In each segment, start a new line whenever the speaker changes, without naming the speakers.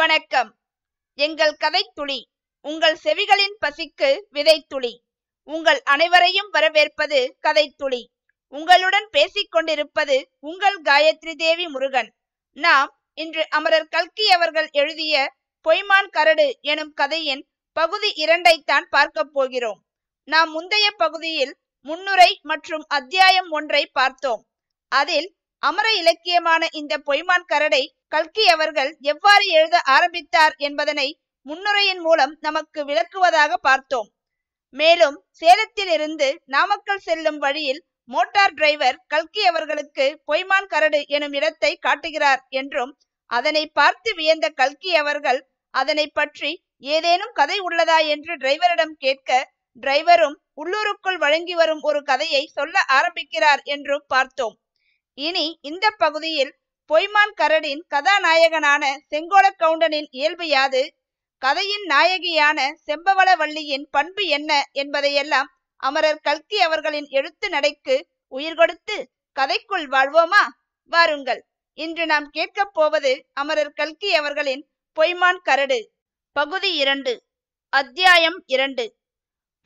வணக்கம் எங்கள் கதை துளி உங்கள் செவிகளின் பசிக்கு துளி உங்கள் அனைவரையும் வரவேற்பது துளி உங்களுடன் கொண்டிருப்பது உங்கள் காயத்ரி தேவி முருகன் நாம் இன்று அமரர் கல்கி அவர்கள் எழுதிய பொய்மான் கரடு எனும் கதையின் பகுதி இரண்டைத்தான் பார்க்கப் போகிறோம் நாம் முந்தைய பகுதியில் முன்னுரை மற்றும் அத்தியாயம் ஒன்றை பார்த்தோம் அதில் அமர இலக்கியமான இந்த பொய்மான் கரடை கல்கி அவர்கள் எவ்வாறு எழுத ஆரம்பித்தார் என்பதனை முன்னுரையின் மூலம் நமக்கு விளக்குவதாக பார்த்தோம் மேலும் சேலத்திலிருந்து நாமக்கல் செல்லும் வழியில் மோட்டார் டிரைவர் கல்கி அவர்களுக்கு பொய்மான் கரடு எனும் இடத்தை காட்டுகிறார் என்றும் அதனை பார்த்து வியந்த கல்கி அவர்கள் அதனை பற்றி ஏதேனும் கதை உள்ளதா என்று டிரைவரிடம் கேட்க டிரைவரும் உள்ளூருக்குள் வழங்கி வரும் ஒரு கதையை சொல்ல ஆரம்பிக்கிறார் என்றும் பார்த்தோம் இனி இந்த பகுதியில் பொய்மான் கரடின் கதாநாயகனான செங்கோல கவுண்டனின் இயல்பு யாது கதையின் நாயகியான செம்பவளவள்ளியின் பண்பு என்ன என்பதையெல்லாம் அமரர் கல்கி அவர்களின் எழுத்து நடைக்கு உயிர் கொடுத்து கதைக்குள் வாழ்வோமா வாருங்கள் இன்று நாம் கேட்கப் போவது அமரர் கல்கி அவர்களின் பொய்மான் கரடு பகுதி இரண்டு அத்தியாயம் இரண்டு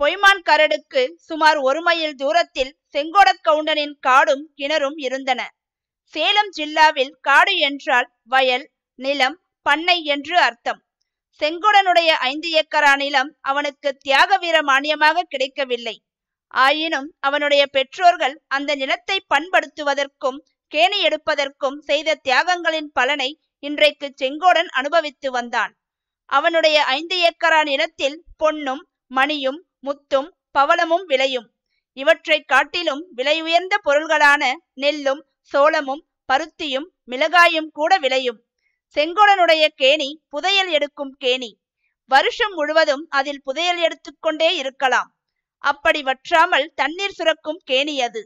பொய்மான் கரடுக்கு சுமார் ஒரு மைல் தூரத்தில் செங்கோட கவுண்டனின் காடும் கிணறும் இருந்தன சேலம் ஜில்லாவில் காடு என்றால் வயல் நிலம் பண்ணை என்று அர்த்தம் செங்கோடனுடைய ஐந்து ஏக்கரா நிலம் அவனுக்கு தியாக வீர மானியமாக கிடைக்கவில்லை ஆயினும் அவனுடைய பெற்றோர்கள் அந்த நிலத்தை பண்படுத்துவதற்கும் கேணி எடுப்பதற்கும் செய்த தியாகங்களின் பலனை இன்றைக்கு செங்கோடன் அனுபவித்து வந்தான் அவனுடைய ஐந்து ஏக்கரா நிலத்தில் பொன்னும் மணியும் முத்தும் பவளமும் விளையும் இவற்றை காட்டிலும் விலை உயர்ந்த பொருள்களான நெல்லும் சோளமும் பருத்தியும் மிளகாயும் கூட விளையும் செங்கோடனுடைய கேணி புதையல் எடுக்கும் கேணி வருஷம் முழுவதும் அதில் புதையல் எடுத்துக்கொண்டே இருக்கலாம் அப்படி வற்றாமல் தண்ணீர் சுரக்கும் கேணி அது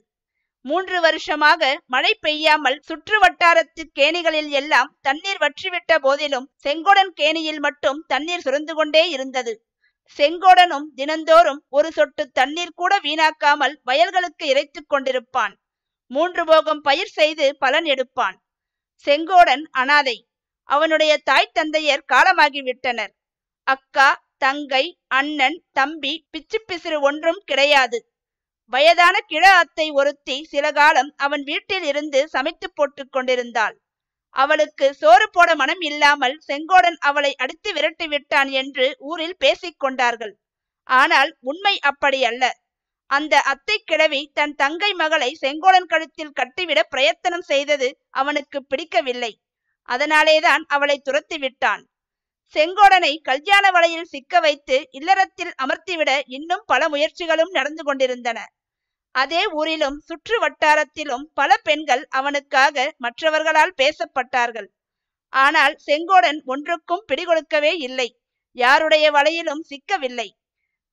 மூன்று வருஷமாக மழை பெய்யாமல் சுற்று வட்டாரத்து கேணிகளில் எல்லாம் தண்ணீர் வற்றிவிட்ட போதிலும் செங்கோடன் கேணியில் மட்டும் தண்ணீர் சுரந்து கொண்டே இருந்தது செங்கோடனும் தினந்தோறும் ஒரு சொட்டு தண்ணீர் கூட வீணாக்காமல் வயல்களுக்கு இறைத்து கொண்டிருப்பான் மூன்று போகம் பயிர் செய்து பலன் எடுப்பான் செங்கோடன் அனாதை அவனுடைய தாய் தந்தையர் காலமாகிவிட்டனர் அக்கா தங்கை அண்ணன் தம்பி பிச்சு பிசிறு ஒன்றும் கிடையாது வயதான கிழ அத்தை ஒருத்தி சில காலம் அவன் வீட்டில் இருந்து சமைத்து போட்டு கொண்டிருந்தாள் அவளுக்கு சோறு போட மனம் இல்லாமல் செங்கோடன் அவளை அடித்து விரட்டி விட்டான் என்று ஊரில் பேசிக் கொண்டார்கள் ஆனால் உண்மை அப்படி அல்ல அந்த அத்தை கிழவி தன் தங்கை மகளை செங்கோடன் கழுத்தில் கட்டிவிட பிரயத்தனம் செய்தது அவனுக்கு பிடிக்கவில்லை அதனாலேதான் அவளை துரத்தி விட்டான் செங்கோடனை கல்யாண வலையில் சிக்க வைத்து இல்லறத்தில் அமர்த்திவிட இன்னும் பல முயற்சிகளும் நடந்து கொண்டிருந்தன அதே ஊரிலும் சுற்று வட்டாரத்திலும் பல பெண்கள் அவனுக்காக மற்றவர்களால் பேசப்பட்டார்கள் ஆனால் செங்கோடன் ஒன்றுக்கும் பிடிகொடுக்கவே இல்லை யாருடைய வலையிலும் சிக்கவில்லை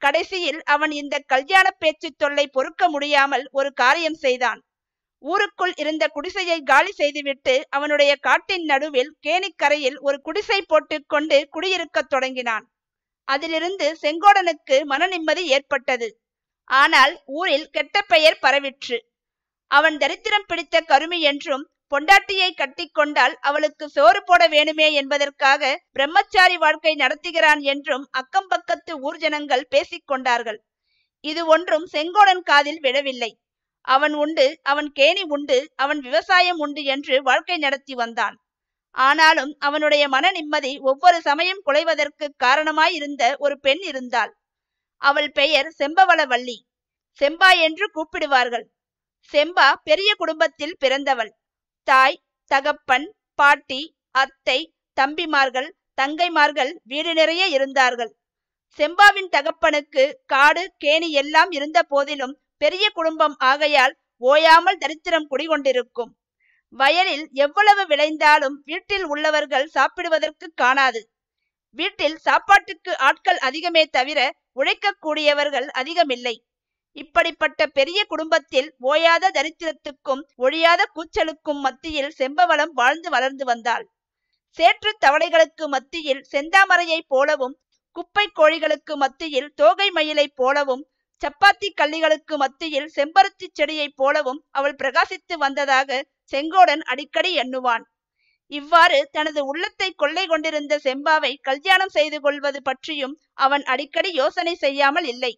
கடைசியில் அவன் இந்த கல்யாண பேச்சு தொல்லை பொறுக்க முடியாமல் ஒரு காரியம் செய்தான் ஊருக்குள் இருந்த குடிசையை காலி செய்துவிட்டு அவனுடைய காட்டின் நடுவில் கேணிக்கரையில் ஒரு குடிசை போட்டுக்கொண்டு குடியிருக்கத் தொடங்கினான் அதிலிருந்து செங்கோடனுக்கு மன நிம்மதி ஏற்பட்டது ஆனால் ஊரில் கெட்ட பெயர் பரவிற்று அவன் தரித்திரம் பிடித்த கருமி என்றும் பொண்டாட்டியை கட்டி கொண்டால் அவளுக்கு சோறு போட வேணுமே என்பதற்காக பிரம்மச்சாரி வாழ்க்கை நடத்துகிறான் என்றும் அக்கம் பக்கத்து ஊர் ஜனங்கள் பேசிக்கொண்டார்கள் இது ஒன்றும் செங்கோடன் காதில் விழவில்லை அவன் உண்டு அவன் கேணி உண்டு அவன் விவசாயம் உண்டு என்று வாழ்க்கை நடத்தி வந்தான் ஆனாலும் அவனுடைய மன நிம்மதி ஒவ்வொரு சமயம் குலைவதற்கு காரணமாயிருந்த ஒரு பெண் இருந்தாள் அவள் பெயர் செம்பவளவள்ளி செம்பா என்று கூப்பிடுவார்கள் செம்பா பெரிய குடும்பத்தில் பிறந்தவள் தாய் தகப்பன் பாட்டி அத்தை தம்பிமார்கள் தங்கைமார்கள் வீடு நிறைய இருந்தார்கள் செம்பாவின் தகப்பனுக்கு காடு கேணி எல்லாம் இருந்த போதிலும் பெரிய குடும்பம் ஆகையால் ஓயாமல் தரித்திரம் குடிகொண்டிருக்கும் வயலில் எவ்வளவு விளைந்தாலும் வீட்டில் உள்ளவர்கள் சாப்பிடுவதற்கு காணாது வீட்டில் சாப்பாட்டுக்கு ஆட்கள் அதிகமே தவிர உழைக்கக்கூடியவர்கள் அதிகமில்லை இப்படிப்பட்ட பெரிய குடும்பத்தில் ஓயாத தரித்திரத்துக்கும் ஒழியாத கூச்சலுக்கும் மத்தியில் செம்பவளம் வாழ்ந்து வளர்ந்து வந்தாள் சேற்று தவளைகளுக்கு மத்தியில் செந்தாமரையைப் போலவும் குப்பை கோழிகளுக்கு மத்தியில் தோகை மயிலைப் போலவும் சப்பாத்தி கள்ளிகளுக்கு மத்தியில் செம்பருத்தி செடியைப் போலவும் அவள் பிரகாசித்து வந்ததாக செங்கோடன் அடிக்கடி எண்ணுவான் இவ்வாறு தனது உள்ளத்தை கொள்ளை கொண்டிருந்த செம்பாவை கல்யாணம் செய்து கொள்வது பற்றியும் அவன் அடிக்கடி யோசனை செய்யாமல் இல்லை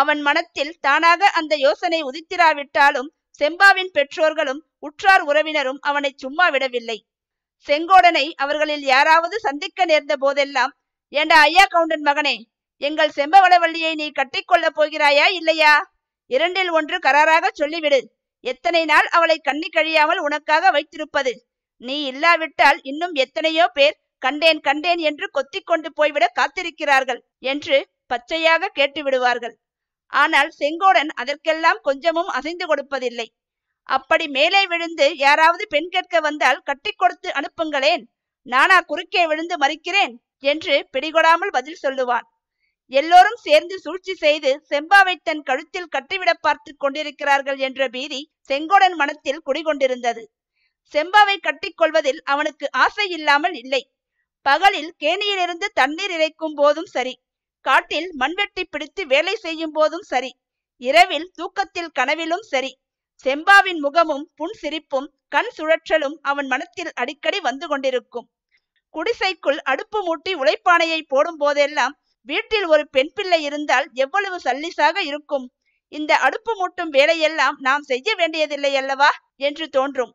அவன் மனத்தில் தானாக அந்த யோசனை உதித்திராவிட்டாலும் செம்பாவின் பெற்றோர்களும் உற்றார் உறவினரும் அவனை சும்மா விடவில்லை செங்கோடனை அவர்களில் யாராவது சந்திக்க நேர்ந்த போதெல்லாம் ஏண்டா ஐயா கவுண்டன் மகனே எங்கள் செம்பவளவள்ளியை நீ கட்டிக்கொள்ளப் போகிறாயா இல்லையா இரண்டில் ஒன்று கராராக சொல்லிவிடு எத்தனை நாள் அவளை கண்ணி கழியாமல் உனக்காக வைத்திருப்பது நீ இல்லாவிட்டால் இன்னும் எத்தனையோ பேர் கண்டேன் கண்டேன் என்று கொத்தி கொண்டு போய்விட காத்திருக்கிறார்கள் என்று பச்சையாக விடுவார்கள் ஆனால் செங்கோடன் அதற்கெல்லாம் கொஞ்சமும் அசைந்து கொடுப்பதில்லை அப்படி மேலே விழுந்து யாராவது பெண் கேட்க வந்தால் கட்டி கொடுத்து அனுப்புங்களேன் நானா குறுக்கே விழுந்து மறிக்கிறேன் என்று பிடிகொடாமல் பதில் சொல்லுவான் எல்லோரும் சேர்ந்து சூழ்ச்சி செய்து செம்பாவை தன் கழுத்தில் கட்டிவிட பார்த்து கொண்டிருக்கிறார்கள் என்ற பீதி செங்கோடன் மனத்தில் குடிகொண்டிருந்தது செம்பாவை கட்டிக்கொள்வதில் அவனுக்கு ஆசை இல்லாமல் இல்லை பகலில் கேணியிலிருந்து தண்ணீர் இறைக்கும் போதும் சரி காட்டில் மண்வெட்டி பிடித்து வேலை செய்யும் போதும் சரி இரவில் தூக்கத்தில் கனவிலும் சரி செம்பாவின் முகமும் புன் சிரிப்பும் கண் சுழற்றலும் அவன் மனத்தில் அடிக்கடி வந்து கொண்டிருக்கும் குடிசைக்குள் அடுப்பு மூட்டி உழைப்பானையை போடும் போதெல்லாம் வீட்டில் ஒரு பெண் பிள்ளை இருந்தால் எவ்வளவு சல்லிசாக இருக்கும் இந்த அடுப்பு மூட்டும் வேலையெல்லாம் நாம் செய்ய வேண்டியதில்லை அல்லவா என்று தோன்றும்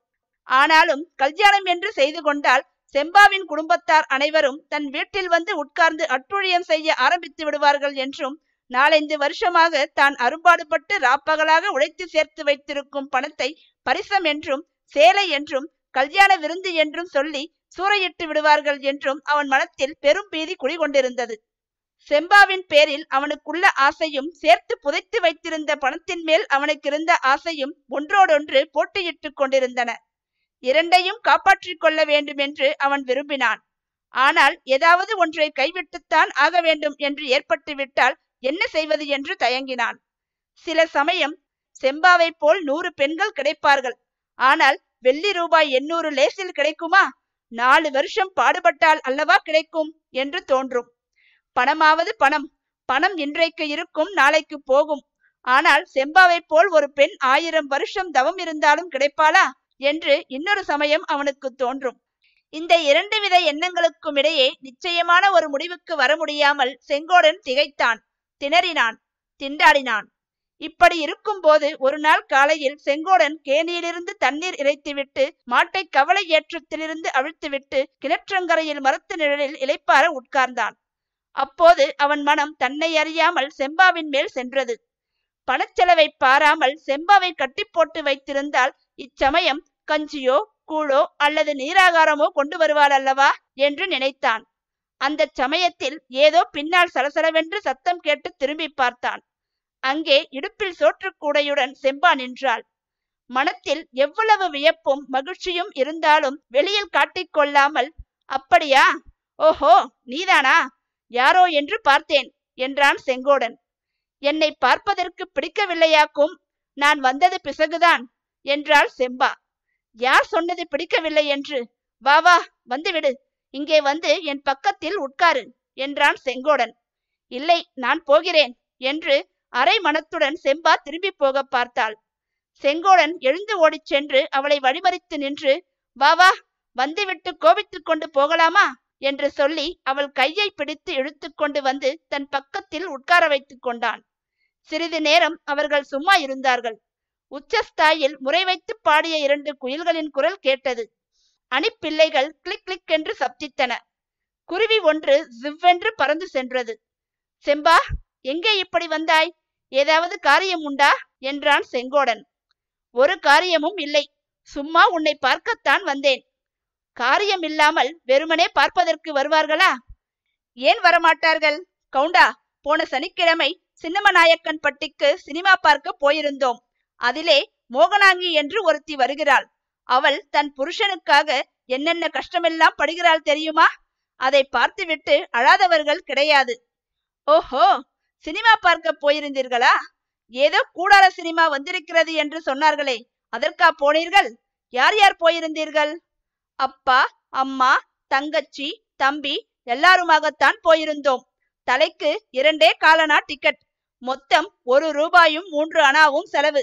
ஆனாலும் கல்யாணம் என்று செய்து கொண்டால் செம்பாவின் குடும்பத்தார் அனைவரும் தன் வீட்டில் வந்து உட்கார்ந்து அட்டுழியம் செய்ய ஆரம்பித்து விடுவார்கள் என்றும் நாலஞ்சு வருஷமாக தான் அரும்பாடுபட்டு ராப்பகலாக உழைத்து சேர்த்து வைத்திருக்கும் பணத்தை பரிசம் என்றும் சேலை என்றும் கல்யாண விருந்து என்றும் சொல்லி சூறையிட்டு விடுவார்கள் என்றும் அவன் மனத்தில் பெரும் பீதி குடிகொண்டிருந்தது செம்பாவின் பேரில் அவனுக்குள்ள ஆசையும் சேர்த்து புதைத்து வைத்திருந்த பணத்தின் மேல் அவனுக்கு இருந்த ஆசையும் ஒன்றோடொன்று போட்டியிட்டு கொண்டிருந்தன இரண்டையும் காப்பாற்றிக் கொள்ள வேண்டும் என்று அவன் விரும்பினான் ஆனால் ஏதாவது ஒன்றை கைவிட்டுத்தான் ஆக வேண்டும் என்று ஏற்பட்டுவிட்டால் என்ன செய்வது என்று தயங்கினான் சில சமயம் செம்பாவை போல் நூறு பெண்கள் கிடைப்பார்கள் ஆனால் வெள்ளி ரூபாய் எண்ணூறு லேசில் கிடைக்குமா நாலு வருஷம் பாடுபட்டால் அல்லவா கிடைக்கும் என்று தோன்றும் பணமாவது பணம் பணம் இன்றைக்கு இருக்கும் நாளைக்கு போகும் ஆனால் செம்பாவை போல் ஒரு பெண் ஆயிரம் வருஷம் தவம் இருந்தாலும் கிடைப்பாளா என்று இன்னொரு சமயம் அவனுக்கு தோன்றும் இந்த இரண்டு வித எண்ணங்களுக்கும் இடையே நிச்சயமான ஒரு முடிவுக்கு வர முடியாமல் செங்கோடன் திகைத்தான் திணறினான் திண்டாடினான் இப்படி இருக்கும் போது ஒரு நாள் காலையில் செங்கோடன் கேணியிலிருந்து தண்ணீர் இறைத்துவிட்டு மாட்டை கவலை ஏற்றத்திலிருந்து அவிழ்த்துவிட்டு கிணற்றங்கரையில் மரத்து நிழலில் இலைப்பார உட்கார்ந்தான் அப்போது அவன் மனம் தன்னை அறியாமல் செம்பாவின் மேல் சென்றது பணச்செலவை பாராமல் செம்பாவை கட்டி போட்டு வைத்திருந்தால் இச்சமயம் கஞ்சியோ கூழோ அல்லது நீராகாரமோ கொண்டு வருவாள் அல்லவா என்று நினைத்தான் அந்த சமயத்தில் ஏதோ பின்னால் சலசலவென்று சத்தம் கேட்டு திரும்பி பார்த்தான் அங்கே இடுப்பில் சோற்றுக்கூடையுடன் செம்பா நின்றாள் மனத்தில் எவ்வளவு வியப்பும் மகிழ்ச்சியும் இருந்தாலும் வெளியில் காட்டிக்கொள்ளாமல் அப்படியா ஓஹோ நீதானா யாரோ என்று பார்த்தேன் என்றான் செங்கோடன் என்னை பார்ப்பதற்கு பிடிக்கவில்லையாக்கும் நான் வந்தது பிசகுதான் என்றாள் செம்பா யார் சொன்னது பிடிக்கவில்லை என்று வா வா வந்துவிடு இங்கே வந்து என் பக்கத்தில் உட்காரு என்றான் செங்கோடன் இல்லை நான் போகிறேன் என்று அரை மனத்துடன் செம்பா திரும்பி போக பார்த்தாள் செங்கோடன் எழுந்து ஓடிச் சென்று அவளை வழிமறித்து நின்று வா வா வந்துவிட்டு கோபித்துக் கொண்டு போகலாமா என்று சொல்லி அவள் கையை பிடித்து இழுத்து கொண்டு வந்து தன் பக்கத்தில் உட்கார வைத்துக் கொண்டான் சிறிது நேரம் அவர்கள் சும்மா இருந்தார்கள் உச்சஸ்தாயில் முறை வைத்து பாடிய இரண்டு குயில்களின் குரல் கேட்டது அணிப்பிள்ளைகள் கிளிக் கிளிக் என்று சப்தித்தன குருவி ஒன்று ஜிவ்வென்று பறந்து சென்றது செம்பா எங்கே இப்படி வந்தாய் ஏதாவது காரியம் உண்டா என்றான் செங்கோடன் ஒரு காரியமும் இல்லை சும்மா உன்னை பார்க்கத்தான் வந்தேன் காரியம் இல்லாமல் வெறுமனே பார்ப்பதற்கு வருவார்களா ஏன் வரமாட்டார்கள் கவுண்டா போன சனிக்கிழமை சின்னமநாயக்கன் பட்டிக்கு சினிமா பார்க்க போயிருந்தோம் அதிலே மோகனாங்கி என்று ஒருத்தி வருகிறாள் அவள் தன் புருஷனுக்காக என்னென்ன கஷ்டமெல்லாம் படுகிறாள் தெரியுமா அதை பார்த்துவிட்டு அழாதவர்கள் கிடையாது ஓஹோ சினிமா பார்க்க போயிருந்தீர்களா ஏதோ கூடார சினிமா வந்திருக்கிறது என்று சொன்னார்களே அதற்கா போனீர்கள் யார் யார் போயிருந்தீர்கள் அப்பா அம்மா தங்கச்சி தம்பி எல்லாருமாகத்தான் போயிருந்தோம் தலைக்கு இரண்டே காலனா டிக்கெட் மொத்தம் ஒரு ரூபாயும் மூன்று அணாவும் செலவு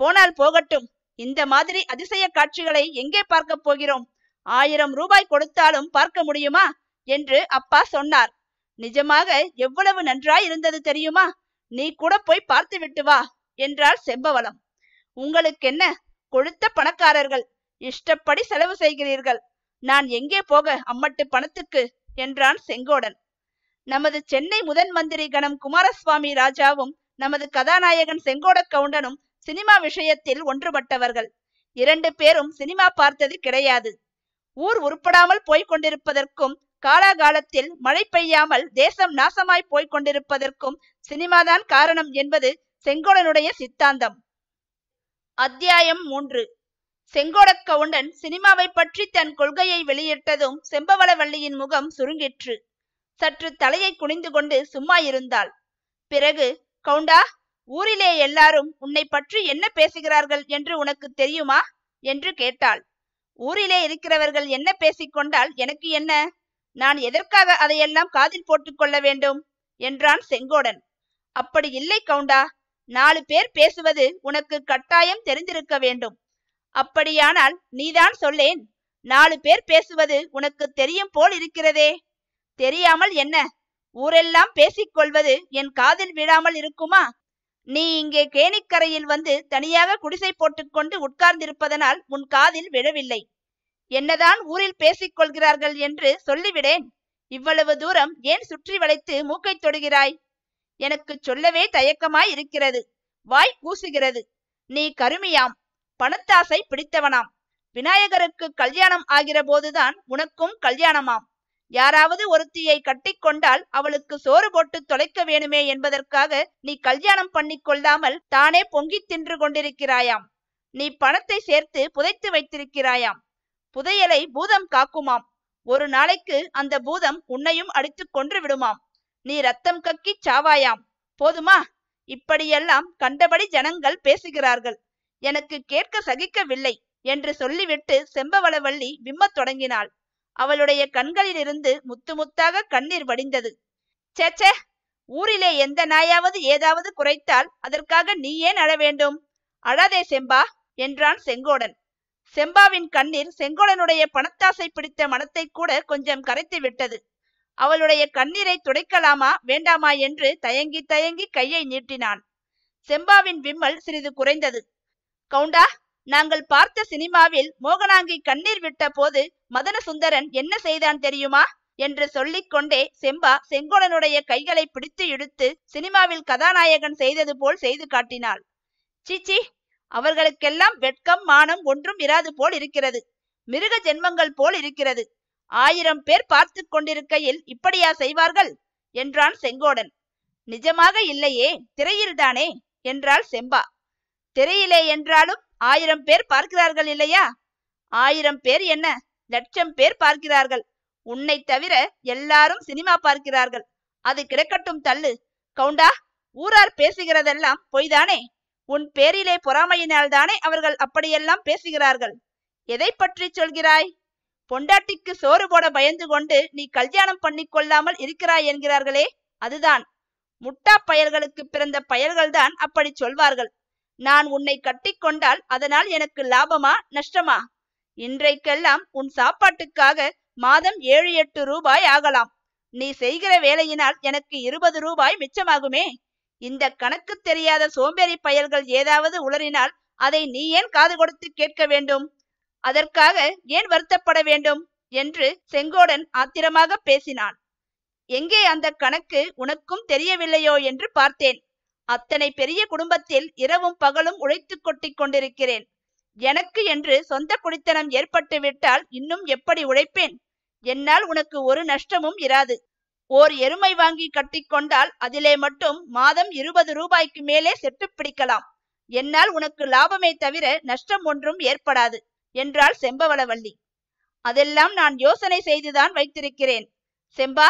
போனால் போகட்டும் இந்த மாதிரி அதிசய காட்சிகளை எங்கே பார்க்க போகிறோம் ஆயிரம் ரூபாய் கொடுத்தாலும் பார்க்க முடியுமா என்று அப்பா சொன்னார் நிஜமாக எவ்வளவு நன்றாய் இருந்தது தெரியுமா நீ கூட போய் பார்த்து விட்டு வா என்றார் செம்பவளம் உங்களுக்கென்ன கொழுத்த பணக்காரர்கள் இஷ்டப்படி செலவு செய்கிறீர்கள் நான் எங்கே போக அம்மட்டு பணத்துக்கு என்றான் செங்கோடன் நமது சென்னை முதன் மந்திரி கணம் குமாரசுவாமி ராஜாவும் நமது கதாநாயகன் செங்கோட கவுண்டனும் சினிமா விஷயத்தில் ஒன்றுபட்டவர்கள் இரண்டு பேரும் சினிமா பார்த்தது கிடையாது ஊர் உருப்படாமல் போய்க் கொண்டிருப்பதற்கும் காலாகாலத்தில் மழை பெய்யாமல் தேசம் நாசமாய் போய்க் கொண்டிருப்பதற்கும் சினிமாதான் காரணம் என்பது செங்கோடனுடைய சித்தாந்தம் அத்தியாயம் மூன்று கவுண்டன் சினிமாவை பற்றி தன் கொள்கையை வெளியிட்டதும் செம்பவளவள்ளியின் முகம் சுருங்கிற்று சற்று தலையை குனிந்து கொண்டு சும்மா இருந்தாள் பிறகு கவுண்டா ஊரிலே எல்லாரும் உன்னை பற்றி என்ன பேசுகிறார்கள் என்று உனக்கு தெரியுமா என்று கேட்டாள் ஊரிலே இருக்கிறவர்கள் என்ன பேசிக்கொண்டால் எனக்கு என்ன நான் எதற்காக அதையெல்லாம் காதில் போட்டுக்கொள்ள வேண்டும் என்றான் செங்கோடன் அப்படி இல்லை கவுண்டா நாலு பேர் பேசுவது உனக்கு கட்டாயம் தெரிந்திருக்க வேண்டும் அப்படியானால் நீதான் சொல்லேன் நாலு பேர் பேசுவது உனக்கு தெரியும் போல் இருக்கிறதே தெரியாமல் என்ன ஊரெல்லாம் பேசிக்கொள்வது என் காதில் விழாமல் இருக்குமா நீ இங்கே கேணிக்கரையில் வந்து தனியாக குடிசை போட்டுக்கொண்டு உட்கார்ந்திருப்பதனால் உன் காதில் விழவில்லை என்னதான் ஊரில் பேசிக் கொள்கிறார்கள் என்று சொல்லிவிடேன் இவ்வளவு தூரம் ஏன் சுற்றி வளைத்து மூக்கை தொடுகிறாய் எனக்கு சொல்லவே தயக்கமாய் இருக்கிறது வாய் கூசுகிறது நீ கருமியாம் பணத்தாசை பிடித்தவனாம் விநாயகருக்கு கல்யாணம் ஆகிற போதுதான் உனக்கும் கல்யாணமாம் யாராவது ஒருத்தியை கட்டிக்கொண்டால் அவளுக்கு சோறு போட்டு தொலைக்க வேணுமே என்பதற்காக நீ கல்யாணம் பண்ணி கொள்ளாமல் தானே பொங்கி தின்று கொண்டிருக்கிறாயாம் நீ பணத்தை சேர்த்து புதைத்து வைத்திருக்கிறாயாம் புதையலை பூதம் காக்குமாம் ஒரு நாளைக்கு அந்த பூதம் உன்னையும் அடித்து கொன்று விடுமாம் நீ ரத்தம் கக்கி சாவாயாம் போதுமா இப்படியெல்லாம் கண்டபடி ஜனங்கள் பேசுகிறார்கள் எனக்கு கேட்க சகிக்கவில்லை என்று சொல்லிவிட்டு செம்பவளவள்ளி விம்மத் தொடங்கினாள் அவளுடைய கண்களிலிருந்து முத்து முத்தாக கண்ணீர் வடிந்தது சேச்சே ஊரிலே எந்த நாயாவது ஏதாவது குறைத்தால் அதற்காக நீ ஏன் அழ வேண்டும் அழாதே செம்பா என்றான் செங்கோடன் செம்பாவின் கண்ணீர் செங்கோடனுடைய பணத்தாசை பிடித்த மனத்தை கூட கொஞ்சம் கரைத்து விட்டது அவளுடைய கண்ணீரை துடைக்கலாமா வேண்டாமா என்று தயங்கி தயங்கி கையை நீட்டினான் செம்பாவின் விம்மல் சிறிது குறைந்தது கவுண்டா நாங்கள் பார்த்த சினிமாவில் மோகனாங்கி கண்ணீர் விட்ட போது மதன சுந்தரன் என்ன செய்தான் தெரியுமா என்று சொல்லிக்கொண்டே செம்பா செங்கோடனுடைய கைகளை பிடித்து இழுத்து சினிமாவில் கதாநாயகன் செய்தது போல் செய்து காட்டினாள் சீச்சி அவர்களுக்கெல்லாம் வெட்கம் மானம் ஒன்றும் இராது போல் இருக்கிறது மிருக ஜென்மங்கள் போல் இருக்கிறது ஆயிரம் பேர் பார்த்து கொண்டிருக்கையில் இப்படியா செய்வார்கள் என்றான் செங்கோடன் நிஜமாக இல்லையே திரையில்தானே என்றாள் செம்பா திரையிலே என்றாலும் ஆயிரம் பேர் பார்க்கிறார்கள் இல்லையா ஆயிரம் பேர் என்ன லட்சம் பேர் பார்க்கிறார்கள் உன்னை தவிர எல்லாரும் சினிமா பார்க்கிறார்கள் அது கிடைக்கட்டும் தள்ளு கவுண்டா ஊரார் பேசுகிறதெல்லாம் பொய்தானே உன் பேரிலே பொறாமையினால் தானே அவர்கள் அப்படியெல்லாம் பேசுகிறார்கள் எதை பற்றி சொல்கிறாய் பொண்டாட்டிக்கு சோறு போட பயந்து கொண்டு நீ கல்யாணம் பண்ணி கொள்ளாமல் இருக்கிறாய் என்கிறார்களே அதுதான் முட்டா பயல்களுக்கு பிறந்த பயல்கள்தான் அப்படி சொல்வார்கள் நான் உன்னை கட்டிக்கொண்டால் அதனால் எனக்கு லாபமா நஷ்டமா இன்றைக்கெல்லாம் உன் சாப்பாட்டுக்காக மாதம் ஏழு எட்டு ரூபாய் ஆகலாம் நீ செய்கிற வேலையினால் எனக்கு இருபது ரூபாய் மிச்சமாகுமே இந்த கணக்கு தெரியாத சோம்பேறி பயல்கள் ஏதாவது உளறினால் அதை நீ ஏன் காது கொடுத்து கேட்க வேண்டும் அதற்காக ஏன் வருத்தப்பட வேண்டும் என்று செங்கோடன் ஆத்திரமாக பேசினான் எங்கே அந்த கணக்கு உனக்கும் தெரியவில்லையோ என்று பார்த்தேன் அத்தனை பெரிய குடும்பத்தில் இரவும் பகலும் உழைத்து கொட்டிக் கொண்டிருக்கிறேன் எனக்கு என்று சொந்த குடித்தனம் ஏற்பட்டு விட்டால் இன்னும் எப்படி உழைப்பேன் என்னால் உனக்கு ஒரு நஷ்டமும் இராது ஓர் எருமை வாங்கி கட்டிக்கொண்டால் அதிலே மட்டும் மாதம் இருபது ரூபாய்க்கு மேலே செட்டு பிடிக்கலாம் என்னால் உனக்கு லாபமே தவிர நஷ்டம் ஒன்றும் ஏற்படாது என்றாள் செம்பவளவள்ளி அதெல்லாம் நான் யோசனை செய்துதான் வைத்திருக்கிறேன் செம்பா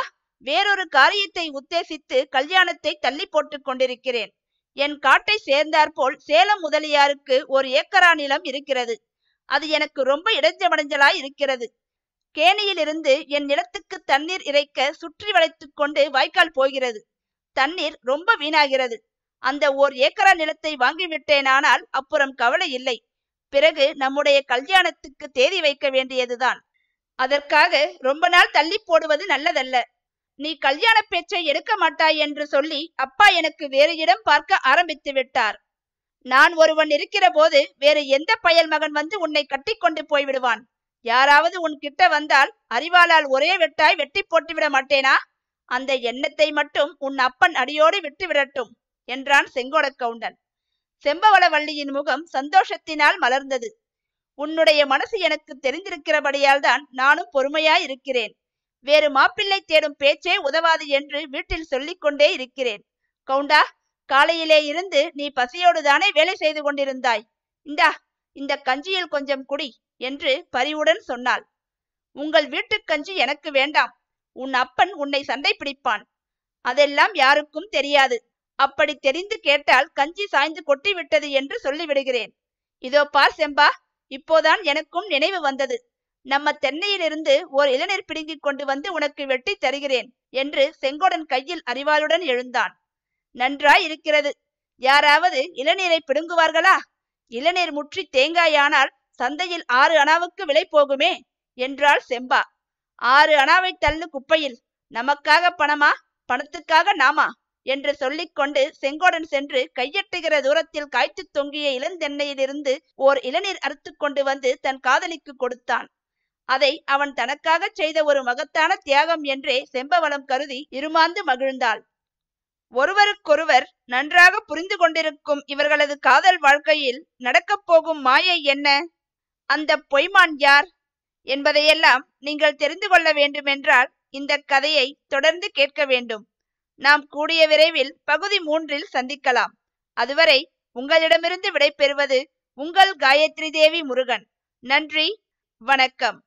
வேறொரு காரியத்தை உத்தேசித்து கல்யாணத்தை தள்ளி போட்டுக் கொண்டிருக்கிறேன் என் காட்டை சேர்ந்தாற்போல் சேலம் முதலியாருக்கு ஒரு ஏக்கரா நிலம் இருக்கிறது அது எனக்கு ரொம்ப இடைஞ்சமடைஞ்சலாய் இருக்கிறது கேணியிலிருந்து என் நிலத்துக்கு தண்ணீர் இறைக்க சுற்றி வளைத்து கொண்டு வாய்க்கால் போகிறது தண்ணீர் ரொம்ப வீணாகிறது அந்த ஓர் ஏக்கரா நிலத்தை வாங்கிவிட்டேனானால் அப்புறம் கவலை இல்லை பிறகு நம்முடைய கல்யாணத்துக்கு தேதி வைக்க வேண்டியதுதான் அதற்காக ரொம்ப நாள் தள்ளி போடுவது நல்லதல்ல நீ கல்யாண பேச்சை எடுக்க மாட்டாய் என்று சொல்லி அப்பா எனக்கு வேறு இடம் பார்க்க ஆரம்பித்து விட்டார் நான் ஒருவன் இருக்கிற போது வேறு எந்த பயல் மகன் வந்து உன்னை கட்டி கொண்டு போய்விடுவான் யாராவது உன் கிட்ட வந்தால் அறிவாளால் ஒரே வெட்டாய் வெட்டி போட்டுவிட மாட்டேனா அந்த எண்ணத்தை மட்டும் உன் அப்பன் அடியோடு விட்டு விடட்டும் என்றான் செங்கோட கவுண்டன் செம்பவளவள்ளியின் முகம் சந்தோஷத்தினால் மலர்ந்தது உன்னுடைய மனசு எனக்கு தெரிந்திருக்கிறபடியால் தான் நானும் பொறுமையாய் இருக்கிறேன் வேறு மாப்பிள்ளை தேடும் பேச்சே உதவாது என்று வீட்டில் சொல்லிக்கொண்டே இருக்கிறேன் கவுண்டா காலையிலே இருந்து நீ பசியோடு தானே வேலை செய்து கொண்டிருந்தாய் இந்தா இந்த கஞ்சியில் கொஞ்சம் குடி என்று பரிவுடன் சொன்னாள் உங்கள் வீட்டு கஞ்சி எனக்கு வேண்டாம் உன் அப்பன் உன்னை சண்டை பிடிப்பான் அதெல்லாம் யாருக்கும் தெரியாது அப்படி தெரிந்து கேட்டால் கஞ்சி சாய்ந்து கொட்டி விட்டது என்று சொல்லிவிடுகிறேன் இதோ பார் செம்பா இப்போதான் எனக்கும் நினைவு வந்தது நம்ம தென்னையிலிருந்து ஓர் இளநீர் பிடுங்கிக் கொண்டு வந்து உனக்கு வெட்டி தருகிறேன் என்று செங்கோடன் கையில் அறிவாளுடன் எழுந்தான் நன்றாய் இருக்கிறது யாராவது இளநீரை பிடுங்குவார்களா இளநீர் முற்றி தேங்காயானால் சந்தையில் ஆறு அணாவுக்கு விலை போகுமே என்றாள் செம்பா ஆறு அணாவை தள்ளு குப்பையில் நமக்காக பணமா பணத்துக்காக நாமா என்று சொல்லிக்கொண்டு செங்கோடன் சென்று கையெட்டுகிற தூரத்தில் காய்த்து தொங்கிய இளந்தென்னையிலிருந்து ஓர் இளநீர் அறுத்து கொண்டு வந்து தன் காதலிக்கு கொடுத்தான் அதை அவன் தனக்காக செய்த ஒரு மகத்தான தியாகம் என்றே செம்பவளம் கருதி இருமாந்து மகிழ்ந்தாள் ஒருவருக்கொருவர் நன்றாக புரிந்து கொண்டிருக்கும் இவர்களது காதல் வாழ்க்கையில் நடக்கப் போகும் மாயை என்ன அந்த பொய்மான் யார் என்பதையெல்லாம் நீங்கள் தெரிந்து கொள்ள வேண்டுமென்றால் இந்த கதையை தொடர்ந்து கேட்க வேண்டும் நாம் கூடிய விரைவில் பகுதி மூன்றில் சந்திக்கலாம் அதுவரை உங்களிடமிருந்து விடைபெறுவது உங்கள் காயத்ரி தேவி முருகன் நன்றி வணக்கம்